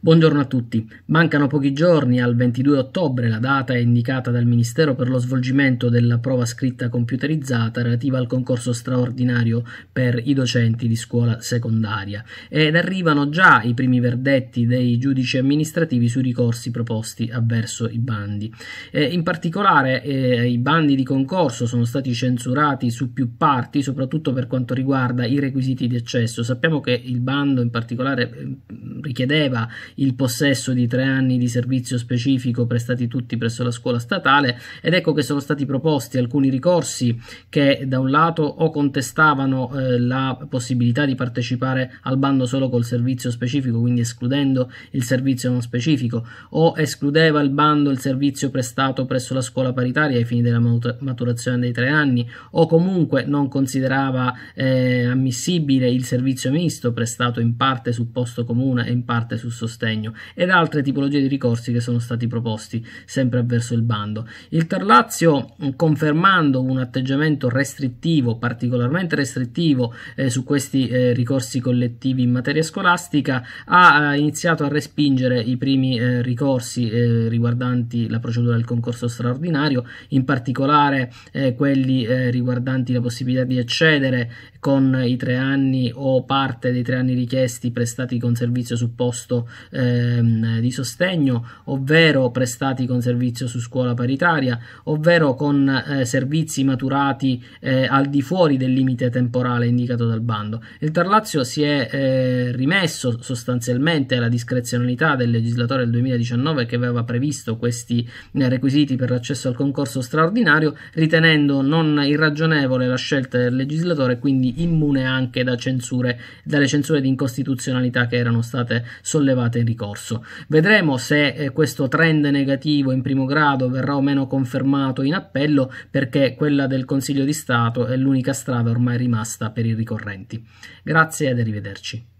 Buongiorno a tutti. Mancano pochi giorni al 22 ottobre, la data indicata dal Ministero per lo svolgimento della prova scritta computerizzata relativa al concorso straordinario per i docenti di scuola secondaria ed arrivano già i primi verdetti dei giudici amministrativi sui ricorsi proposti avverso i bandi. Eh, in particolare eh, i bandi di concorso sono stati censurati su più parti, soprattutto per quanto riguarda i requisiti di accesso. Sappiamo che il bando in particolare eh, richiedeva il possesso di tre anni di servizio specifico prestati tutti presso la scuola statale ed ecco che sono stati proposti alcuni ricorsi che da un lato o contestavano eh, la possibilità di partecipare al bando solo col servizio specifico, quindi escludendo il servizio non specifico, o escludeva il bando il servizio prestato presso la scuola paritaria ai fini della maturazione dei tre anni, o comunque non considerava eh, ammissibile il servizio misto prestato in parte su posto comune e in parte sul sostegno, ed altre tipologie di ricorsi che sono stati proposti sempre verso il bando. Il Terlazio confermando un atteggiamento restrittivo, particolarmente restrittivo eh, su questi eh, ricorsi collettivi in materia scolastica, ha eh, iniziato a respingere i primi eh, ricorsi eh, riguardanti la procedura del concorso straordinario, in particolare eh, quelli riguardanti la possibilità di accedere con i tre anni o parte dei tre anni richiesti prestati con servizio supposto ehm, di sostegno, ovvero prestati con servizio su scuola paritaria, ovvero con eh, servizi maturati eh, al di fuori del limite temporale indicato dal bando. Il Tarlazio si è eh, rimesso sostanzialmente alla discrezionalità del legislatore del 2019 che aveva previsto questi eh, requisiti per l'accesso al concorso straordinario, ritenendo non irragionevole la scelta del legislatore, quindi immune anche da censure, dalle censure di incostituzionalità che erano state state sollevate in ricorso. Vedremo se eh, questo trend negativo in primo grado verrà o meno confermato in appello perché quella del Consiglio di Stato è l'unica strada ormai rimasta per i ricorrenti. Grazie ed arrivederci.